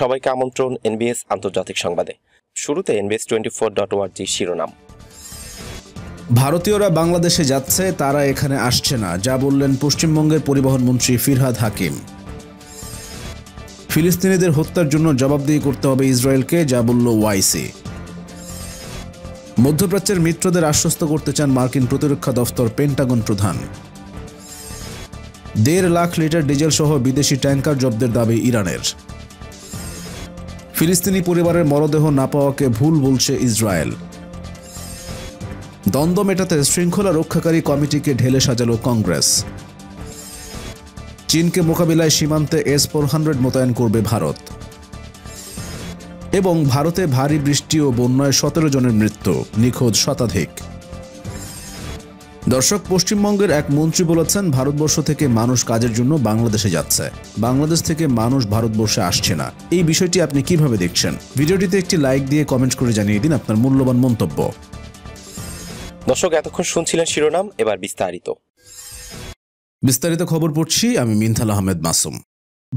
সবাইকে আমন্ত্রণ এনবিএস আন্তর্জাতিক সংবাদে শুরুতে এনবিএস টোয়েন্টি ফোর ডট ওয়ার্জি শিরোনাম ভারতীয়রা বাংলাদেশে যাচ্ছে তারা এখানে আসছে না যা বললেন পশ্চিমবঙ্গের পরিবহন মন্ত্রী ফিরহাদ হাকিম ফিলিস্তিনিদের হত্যার জন্য জবাবদিহি করতে হবে ইসরায়েলকে যা বলল ওয়াইসি মধ্যপ্রাচ্যের মিত্রদের আশ্বস্ত করতে চান মার্কিন প্রতিরক্ষা দফতর পেন্টাগন প্রধান দেড় লাখ লিটার ডিজেল সহ বিদেশি ট্যাঙ্কার জব্দের দাবি ইরানের ফিলিস্তিনি পরিবারের মরদেহ না পাওয়াকে ভুল বলছে ইসরায়েল দ্বন্দ্ব মেটাতে শৃঙ্খলা রক্ষাকারী কমিটিকে ঢেলে সাজালো কংগ্রেস চীনকে মোকাবিলায় সীমান্তে এস ফোর হান্ড্রেড মোতায়েন করবে ভারত এবং ভারতে ভারী বৃষ্টি ও বন্যায় সতেরো জনের মৃত্যু নিখোঁজ শতাধিক দর্শক পশ্চিমবঙ্গের এক মন্ত্রী বলেছেন ভারতবর্ষ থেকে মানুষ কাজের জন্য বাংলাদেশে যাচ্ছে বাংলাদেশ থেকে মানুষ ভারতবর্ষে আসছে না এই বিষয়টি আপনি কিভাবে দেখছেন ভিডিওটিতে একটি লাইক দিয়ে কমেন্ট করে জানিয়ে দিন আপনার মূল্যবান মন্তব্য দর্শক এতক্ষণ শুনছিলেন শিরোনাম এবার বিস্তারিত বিস্তারিত খবর পড়ছি আমি মিনথাল আহমেদ মাসুম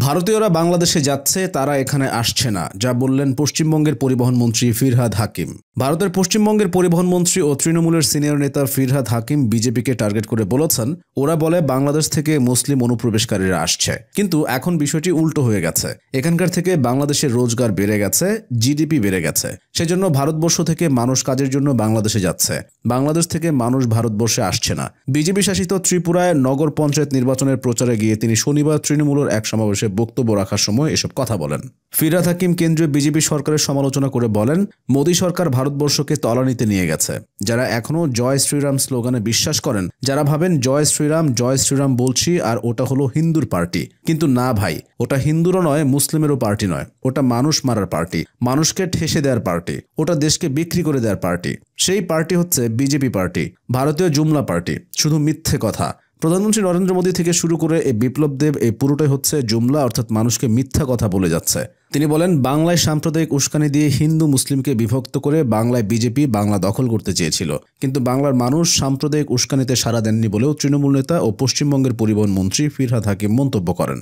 ভারতীয়রা বাংলাদেশে যাচ্ছে তারা এখানে আসছে না যা বললেন পশ্চিমবঙ্গের পরিবহন মন্ত্রী ফিরহাদ হাকিম ভারতের পশ্চিমবঙ্গের পরিবহন মন্ত্রী ও তৃণমূলের সিনিয়র নেতা ফিরহাদ হাকিম বিজেপিকে টার্গেট করে বলেছেন ওরা বলে বাংলাদেশ থেকে মুসলিম অনুপ্রবেশকারীরা আসছে কিন্তু এখন বিষয়টি উল্টো হয়ে গেছে এখানকার থেকে বাংলাদেশের রোজগার বেড়ে গেছে জিডিপি বেড়ে গেছে সেজন্য ভারতবর্ষ থেকে মানুষ কাজের জন্য বাংলাদেশে যাচ্ছে বাংলাদেশ থেকে মানুষ ভারতবর্ষে আসছে না বিজেপি শাসিত ত্রিপুরায় নগর পঞ্চায়েত নির্বাচনের প্রচারে গিয়ে তিনি শনিবার তৃণমূলের এক সমাবেশ সমাবেশে বক্তব্য রাখার সময় এসব কথা বলেন ফিরাদ হাকিম কেন্দ্রীয় বিজেপি সরকারের সমালোচনা করে বলেন মোদী সরকার ভারতবর্ষকে তলানিতে নিয়ে গেছে যারা এখনও জয় শ্রীরাম স্লোগানে বিশ্বাস করেন যারা ভাবেন জয় শ্রীরাম জয় শ্রীরাম বলছি আর ওটা হলো হিন্দুর পার্টি কিন্তু না ভাই ওটা হিন্দুরও নয় মুসলিমেরও পার্টি নয় ওটা মানুষ মারার পার্টি মানুষকে ঠেসে দেওয়ার পার্টি ওটা দেশকে বিক্রি করে দেওয়ার পার্টি সেই পার্টি হচ্ছে বিজেপি পার্টি ভারতীয় জুমলা পার্টি শুধু মিথ্যে কথা প্রধানমন্ত্রী নরেন্দ্র মোদী থেকে শুরু করে এই বিপ্লব দেব এই পুরোটাই হচ্ছে জুমলা অর্থাৎ মানুষকে মিথ্যা কথা বলে যাচ্ছে তিনি বলেন বাংলায় সাম্প্রদায়িক উস্কানি দিয়ে হিন্দু মুসলিমকে বিভক্ত করে বাংলায় বিজেপি বাংলা দখল করতে চেয়েছিল কিন্তু বাংলার মানুষ সাম্প্রদায়িক উস্কানিতে সাড়া দেননি বলেও তৃণমূল নেতা ও পশ্চিমবঙ্গের পরিবহন মন্ত্রী ফিরহাদ হাকিম মন্তব্য করেন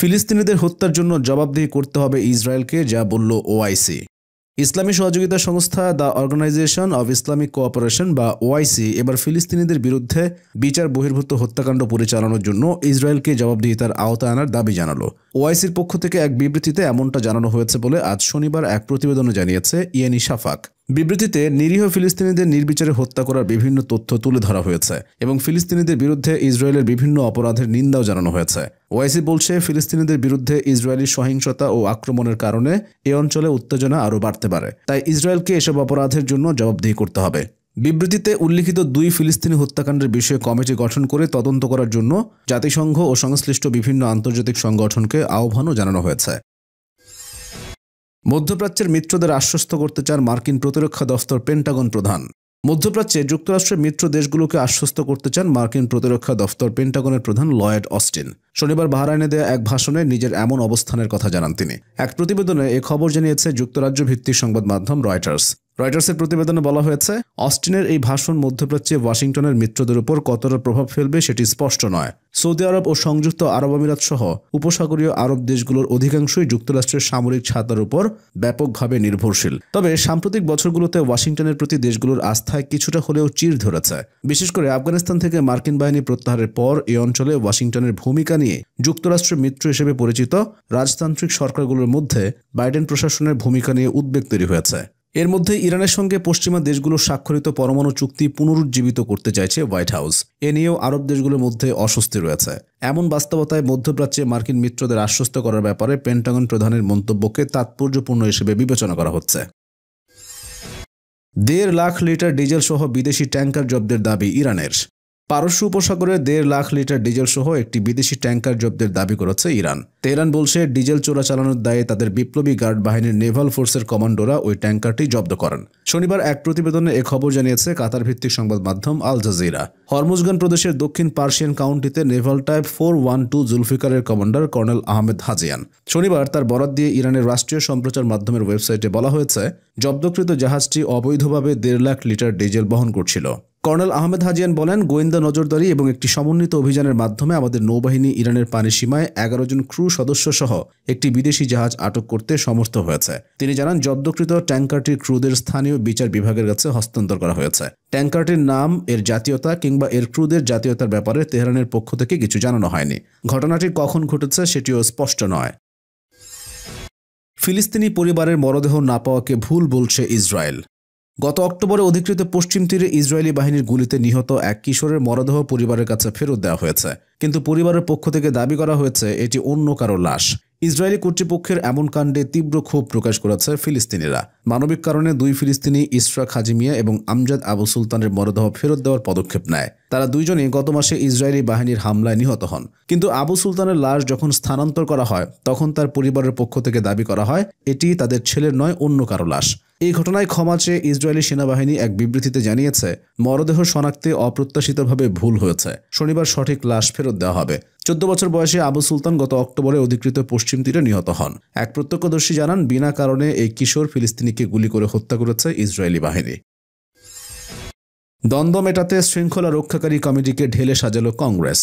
ফিলিস্তিনিদের হত্যার জন্য জবাবদিহি করতে হবে ইসরায়েলকে যা বলল ওআইসি ইসলামী সহযোগিতা সংস্থা the Organisation of Islamic Cooperation বা ওয়াইসি এবার ফিলিস্তিনিদের বিরুদ্ধে বিচার বহির্ভূত হত্যাকাণ্ড পরিচালনার জন্য ইসরায়েলকে জবাবদিহিতার আওতায় আনার দাবি জানালো ওয়াইসির পক্ষ থেকে এক বিবৃতিতে এমনটা জানানো হয়েছে বলে আজ শনিবার এক প্রতিবেদনে জানিয়েছে ইয়েনি শাফাক বিবৃতিতে নিরীহ ফিলিস্তিনিদের নির্বিচারে হত্যা করার বিভিন্ন তথ্য তুলে ধরা হয়েছে এবং ফিলিস্তিনিদের বিরুদ্ধে ইসরায়েলের বিভিন্ন অপরাধের নিন্দাও জানানো হয়েছে ওয়াইসি বলছে ফিলিস্তিনিদের বিরুদ্ধে ইসরায়েলি সহিংসতা ও আক্রমণের কারণে এ অঞ্চলে উত্তেজনা আরও বাড়তে পারে তাই ইসরায়েলকে এসব অপরাধের জন্য জবাবদিহি করতে হবে বিবৃতিতে উল্লিখিত দুই ফিলিস্তিনি হত্যাকাণ্ডের বিষয়ে কমিটি গঠন করে তদন্ত করার জন্য জাতিসংঘ ও সংশ্লিষ্ট বিভিন্ন আন্তর্জাতিক সংগঠনকে আহ্বানও জানানো হয়েছে মধ্যপ্রাচ্যের মিত্রদের আশ্বস্ত করতে চান মার্কিন প্রতিরক্ষা দফতর পেন্টাগন প্রধান মধ্যপ্রাচ্যে যুক্তরাষ্ট্রের মিত্র দেশগুলোকে আশ্বস্ত করতে চান মার্কিন প্রতিরক্ষা দফতর পেন্টাগনের প্রধান লয়েড অস্টিন শনিবার বাহরাইনে দেয়া এক ভাষণে নিজের এমন অবস্থানের কথা জানান তিনি এক প্রতিবেদনে এ খবর জানিয়েছে যুক্তরাজ্য ভিত্তিক সংবাদ মাধ্যম রয়টার্স রয়টার্সের প্রতিবেদনে বলা হয়েছে অস্টিনের এই ভাষণ মধ্যপ্রাচ্যে ওয়াশিংটনের মিত্রদের উপর কতটা প্রভাব ফেলবে সেটি স্পষ্ট নয় সৌদি আরব ও সংযুক্ত আরব আমিরাত সহ উপসাগরীয় আরব দেশগুলোর অধিকাংশই যুক্তরাষ্ট্রের সামরিক ছাতার উপর ব্যাপকভাবে নির্ভরশীল তবে সাম্প্রতিক বছরগুলোতে ওয়াশিংটনের প্রতি দেশগুলোর আস্থায় কিছুটা হলেও চির ধরেছে বিশেষ করে আফগানিস্তান থেকে মার্কিন বাহিনী প্রত্যাহারের পর এই অঞ্চলে ওয়াশিংটনের ভূমিকা নিয়ে যুক্তরাষ্ট্রের মিত্র হিসেবে পরিচিত রাজতান্ত্রিক সরকারগুলোর মধ্যে বাইডেন প্রশাসনের ভূমিকা নিয়ে উদ্বেগ তৈরি হয়েছে এর মধ্যে ইরানের সঙ্গে পশ্চিমা দেশগুলো স্বাক্ষরিত পরমাণু চুক্তি পুনরুজ্জীবিত করতে চাইছে হোয়াইট হাউস এ নিয়েও আরব দেশগুলোর মধ্যে অস্বস্তি রয়েছে এমন বাস্তবতায় মধ্যপ্রাচ্যে মার্কিন মিত্রদের আশ্বস্ত করার ব্যাপারে পেন্টাগন প্রধানের মন্তব্যকে তাৎপর্যপূর্ণ হিসেবে বিবেচনা করা হচ্ছে দেড় লাখ লিটার ডিজেল সহ বিদেশি ট্যাঙ্কার জব্দের দাবি ইরানের পারস্য উপসাগরে দেড় লাখ লিটার ডিজেল সহ একটি বিদেশি ট্যাঙ্কার জব্দের দাবি করেছে ইরান তেহরান বলছে ডিজেল চোরা চালানোর দায়ে তাদের বিপ্লবী গার্ড বাহিনীর নেভাল ফোর্সের কমান্ডোরা ওই ট্যাঙ্কারটি জব্দ করেন শনিবার এক প্রতিবেদনে এ খবর জানিয়েছে কাতার ভিত্তিক সংবাদ মাধ্যম আল জাজিরা হরমুজগান প্রদেশের দক্ষিণ পার্সিয়ান কাউন্টিতে naval type four one two জুলফিকারের কমান্ডার কর্নেল আহমেদ হাজিয়ান শনিবার তার বরাত দিয়ে ইরানের রাষ্ট্রীয় সম্প্রচার মাধ্যমের ওয়েবসাইটে বলা হয়েছে জব্দকৃত জাহাজটি অবৈধভাবে দেড় লাখ লিটার ডিজেল বহন করছিল কর্নেল আহমেদ হাজিয়ান বলেন গোয়েন্দা নজরদারি এবং একটি সমন্বিত অভিযানের মাধ্যমে আমাদের নৌবাহিনী ইরানের পানি সীমায় এগারো জন ক্রু সদস্য সহ একটি বিদেশি জাহাজ আটক করতে সমর্থ হয়েছে তিনি জানান জব্দকৃত ট্যাঙ্কারটির ক্রুদের স্থানীয় বিচার বিভাগের কাছে হস্তান্তর করা হয়েছে ট্যাঙ্কারটির নাম এর জাতীয়তা কিংবা এর ক্রুদের জাতীয়তার ব্যাপারে তেহরানের পক্ষ থেকে কিছু জানানো হয়নি ঘটনাটি কখন ঘটেছে সেটিও স্পষ্ট নয় ফিলিস্তিনি পরিবারের মরদেহ না পাওয়াকে ভুল বলছে ইসরায়েল গত অক্টোবরে অধিকৃত পশ্চিম তীরে ইসরায়েলি বাহিনীর গুলিতে নিহত এক কিশোরের মরদেহ পরিবারের কাছে ফেরত দেওয়া হয়েছে কিন্তু পরিবারের পক্ষ থেকে দাবি করা হয়েছে এটি অন্য কারো লাশ ইসরায়েলি কর্তৃপক্ষের এমন কাণ্ডে তীব্র ক্ষোভ প্রকাশ করেছে ফিলিস্তিনিরা মানবিক কারণে দুই ফিলিস্তিনি ইসরাক হাজিমিয়া এবং আমজাদ আবু সুলতানের মরদেহ ফেরত দেওয়ার পদক্ষেপ নেয় তারা দুইজনই গত মাসে ইসরায়েলি বাহিনীর হামলায় নিহত হন কিন্তু আবু সুলতানের লাশ যখন স্থানান্তর করা হয় তখন তার পরিবারের পক্ষ থেকে দাবি করা হয় এটি তাদের ছেলের নয় অন্য কারো লাশ এই ঘটনায় ক্ষমা চেয়ে ইসরায়েলি সেনাবাহিনী এক বিবৃতিতে জানিয়েছে মরদেহ শনাক্তে অপ্রত্যাশিতভাবে ভুল হয়েছে শনিবার সঠিক লাশ ফেরত দেওয়া হবে চোদ্দ বছর বয়সে আবু সুলতান গত অক্টোবরে অধিকৃত পশ্চিম তীরে নিহত হন এক প্রত্যক্ষদর্শী জানান বিনা কারণে এই কিশোর ফিলিস্তিনিকে গুলি করে হত্যা করেছে ইসরায়েলি বাহিনী দ্বন্দ্ব মেটাতে শৃঙ্খলা রক্ষাকারী কমিটিকে ঢেলে সাজালো কংগ্রেস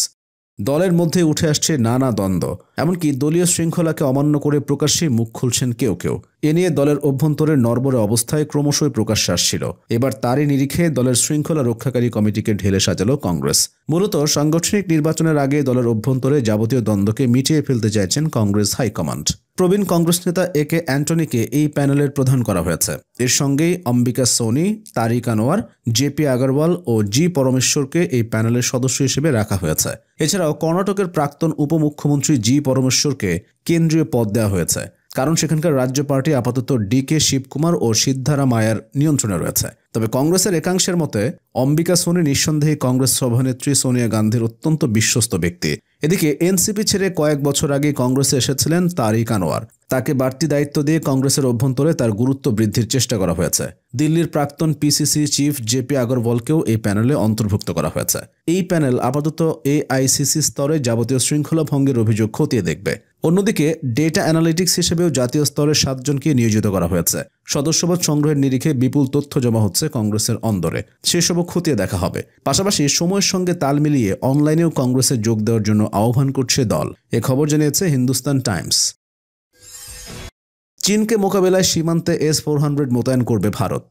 দলের মধ্যে উঠে আসছে নানা দ্বন্দ্ব এমনকি দলীয় শৃঙ্খলাকে অমান্য করে প্রকাশ্যে মুখ খুলছেন কেউ কেউ এ নিয়ে দলের অভ্যন্তরের নরবরে অবস্থায় ক্রমশই প্রকাশ্যে আসছিল এবার তারই নিরিখে দলের শৃঙ্খলা রক্ষাকারী কমিটিকে ঢেলে সাজাল কংগ্রেস মূলত সাংগঠনিক নির্বাচনের আগে দলের অভ্যন্তরে যাবতীয় দ্বন্দ্বকে মিটিয়ে ফেলতে চাইছেন কংগ্রেস হাইকমান্ড প্রবীণ কংগ্রেস নেতা এ কে অ্যান্টনিকে এই প্যানেলের প্রধান করা হয়েছে এর সঙ্গেই অম্বিকা সোনি তারিক আনোয়ার জেপি আগরওয়াল ও জি পরমেশ্বরকে এই প্যানেলের সদস্য হিসেবে রাখা হয়েছে এছাড়াও কর্ণাটকের প্রাক্তন উপমুখ্যমন্ত্রী জি পরমেশ্বরকে কেন্দ্রীয় পদ দেওয়া হয়েছে কারণ সেখানকার রাজ্য পার্টি আপাতত ডি কে শিবকুমার ও সিদ্ধারা মায়ার নিয়ন্ত্রণে রয়েছে তবে কংগ্রেসের একাংশের মতে অম্বিকা সোনি নিঃসন্দেহে কংগ্রেস সভানেত্রী সোনিয়া গান্ধীর অত্যন্ত বিশ্বস্ত ব্যক্তি এদিকে এনসিপি ছেড়ে কয়েক বছর আগে কংগ্রেসে এসেছিলেন তারিক আনোয়ার তাকে বাড়তি দায়িত্ব দিয়ে কংগ্রেসের অভ্যন্তরে তার গুরুত্ব বৃদ্ধির চেষ্টা করা হয়েছে দিল্লির প্রাক্তন পিসিসি চিফ জেপি আগরওয়ালকেও এই প্যানেলে অন্তর্ভুক্ত করা হয়েছে এই প্যানেল আপাতত এআইসিসি স্তরে যাবতীয় শৃঙ্খলা ভঙ্গের অভিযোগ খতিয়ে দেখবে অন্যদিকে ডেটা অ্যানালিটিক্স হিসেবেও জাতীয় স্তরে সাতজনকে নিয়োজিত করা হয়েছে সদস্যপদ সংগ্রহের নিরিখে বিপুল তথ্য জমা হচ্ছে কংগ্রেসের অন্দরে সেসবও খতিয়ে দেখা হবে পাশাপাশি সময়ের সঙ্গে তাল মিলিয়ে অনলাইনেও কংগ্রেসে যোগ দেওয়ার জন্য আহ্বান করছে দল এ খবর জানিয়েছে হিন্দুস্তান টাইমস চীনকে মোকাবেলায় সীমান্তে এস ফোর হান্ড্রেড মোতায়েন করবে ভারত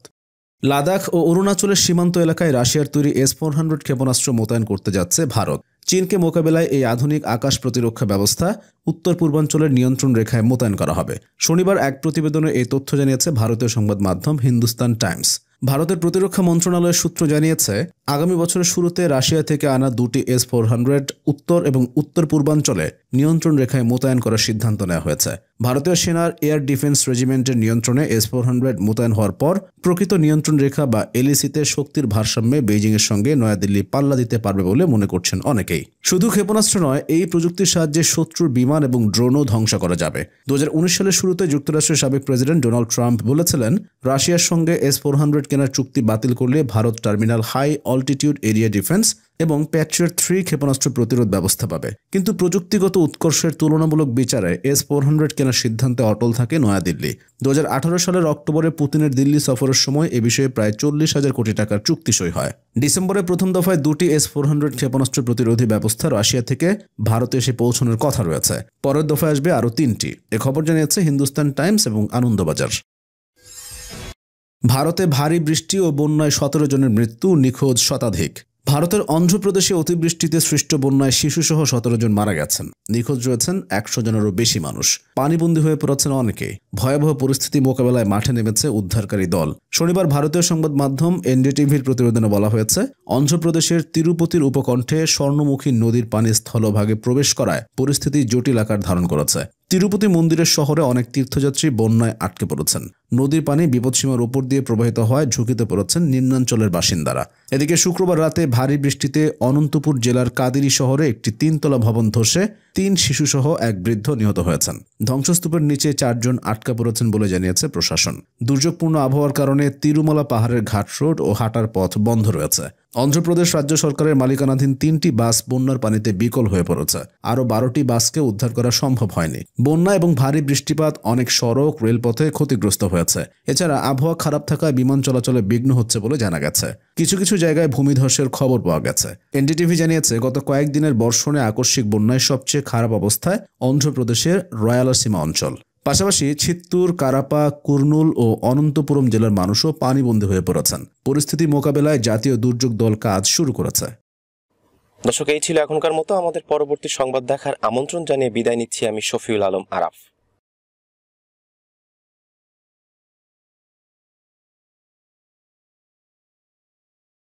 লাদাখ ও অরুণাচলের সীমান্ত এলাকায় রাশিয়ার তৈরি এস ফোর হান্ড্রেড ক্ষেপণাস্ত্র মোতায়েন করতে যাচ্ছে ভারত চীনকে মোকাবেলায় এই আধুনিক আকাশ প্রতিরক্ষা ব্যবস্থা উত্তর পূর্বাঞ্চলের নিয়ন্ত্রণ রেখায় মোতায়েন করা হবে শনিবার এক প্রতিবেদনে এই তথ্য জানিয়েছে ভারতীয় সংবাদ মাধ্যম হিন্দুস্তান টাইমস ভারতের প্রতিরক্ষা মন্ত্রণালয়ের সূত্র জানিয়েছে আগামী বছরের শুরুতে রাশিয়া থেকে আনা দুটি এস ফোর হান্ড্রেড উত্তর এবং উত্তর পূর্বাঞ্চলে নিয়ন্ত্রণ রেখায় মোতায়েন করার সিদ্ধান্ত নেওয়া হয়েছে ভারতীয় সেনার এয়ার ডিফেন্স রেজিমেন্টের নিয়ন্ত্রণে এস ফোর হান্ড্রেড মোতায়েন হওয়ার পর প্রকৃত নিয়ন্ত্রণ রেখা বা এলিসিতে e শক্তির ভারসাম্যে বেইজিংয়ের সঙ্গে নয়াদিল্লি পাল্লা দিতে পারবে বলে মনে করছেন অনেকেই শুধু ক্ষেপণাস্ত্র নয় এই প্রযুক্তির সাহায্যে শত্রুর বিমান এবং ড্রোনও ধ্বংস করা যাবে দু সালের শুরুতে যুক্তরাষ্ট্রের সাবেক প্রেসিডেন্ট ডোনাল্ড ট্রাম্প বলেছিলেন রাশিয়ার সঙ্গে এস ফোর হান্ড্রেড কেনার চুক্তি বাতিল করলে Bharat terminal high altitude area defence এবং প্যাট্রিয়ট থ্রি ক্ষেপণাস্ত্র প্রতিরোধ ব্যবস্থা পাবে কিন্তু প্রযুক্তিগত উৎকর্ষের তুলনামূলক বিচারে এস ফোর হান্ড্রেড কেনার সিদ্ধান্তে অটল থাকে নয়াদিল্লি দু সালের অক্টোবরে পুতিনের দিল্লি সফরের সময় এ বিষয়ে প্রায় চল্লিশ হাজার কোটি টাকার চুক্তি সই হয় ডিসেম্বরে প্রথম দফায় দুটি এস ফোর হান্ড্রেড ক্ষেপণাস্ত্র প্রতিরোধী ব্যবস্থা রাশিয়া থেকে ভারতে এসে পৌঁছানোর কথা রয়েছে পরের দফায় আসবে আরও তিনটি এ খবর জানিয়েছে হিন্দুস্তান টাইমস এবং আনন্দবাজার ভারতে ভারী বৃষ্টি ও বন্যায় সতেরো জনের মৃত্যু নিখোঁজ শতাধিক ভারতের অন্ধ্রপ্রদেশে অতিবৃষ্টিতে সৃষ্ট বন্যায় শিশুসহ সতেরো জন মারা গেছেন নিখোঁজ রয়েছেন একশো জনেরও বেশি মানুষ পানিবন্দী হয়ে পড়েছেন অনেকে ভয়াবহ পরিস্থিতি মোকাবেলায় মাঠে নেমেছে উদ্ধারকারী দল শনিবার ভারতীয় সংবাদ মাধ্যম এনডিটিভির প্রতিবেদনে বলা হয়েছে অন্ধ্রপ্রদেশের তিরুপতির উপকণ্ঠে স্বর্ণমুখী নদীর পানি স্থলভাগে প্রবেশ করায় পরিস্থিতি জটিল আকার ধারণ করেছে তিরুপতি মন্দিরের শহরে অনেক তীর্থযাত্রী বন্যায় আটকে পড়েছেন নদীর পানি বিপদসীমার উপর দিয়ে প্রবাহিত হওয়ায় ঝুঁকিতে পড়েছেন নিম্নাঞ্চলের বাসিন্দারা এদিকে শুক্রবার রাতে ভারী বৃষ্টিতে অনন্তপুর জেলার কাদিরি শহরে একটি তিনতলা ভবন ধসে তিন শিশুসহ এক বৃদ্ধ নিহত হয়েছেন ধ্বংসস্তূপের নিচে চারজন আটকা পড়েছেন বলে জানিয়েছে প্রশাসন দুর্যোগপূর্ণ আবহাওয়ার কারণে তিরুমলা পাহাড়ের ঘাট রোড ও হাঁটার পথ বন্ধ রয়েছে অন্ধ্রপ্রদেশ রাজ্য সরকারের মালিকানাধীন তিনটি বাস বন্যার পানিতে বিকল হয়ে পড়েছে আরও বারোটি বাসকে উদ্ধার করা সম্ভব হয়নি বন্যা এবং ভারী বৃষ্টিপাত অনেক সড়ক রেলপথে ক্ষতিগ্রস্ত হয়েছে এছাড়া আবহাওয়া খারাপ থাকায় বিমান চলাচলে বিঘ্ন হচ্ছে বলে জানা গেছে কিছু কিছু জায়গায় ভূমিধসের খবর পাওয়া গেছে এনডিটিভি জানিয়েছে গত কয়েকদিনের বর্ষণে আকস্মিক বন্যায় সবচেয়ে খারাপ অবস্থায় অন্ধ্রপ্রদেশের রয়ালাসীমা অঞ্চল পাশাপাশি ছিত্তুর কারাপা কুর্নুল ও অনন্তপুরম জেলার মানুষও পানিবন্দী হয়ে পড়েছেন পরিস্থিতি মোকাবেলায় জাতীয় দুর্যোগ দল কাজ শুরু করেছে দর্শক এই ছিল এখনকার মতো আমাদের পরবর্তী সংবাদ দেখার আমন্ত্রণ জানিয়ে বিদায় নিচ্ছি আমি শফিউল আলম আরাফ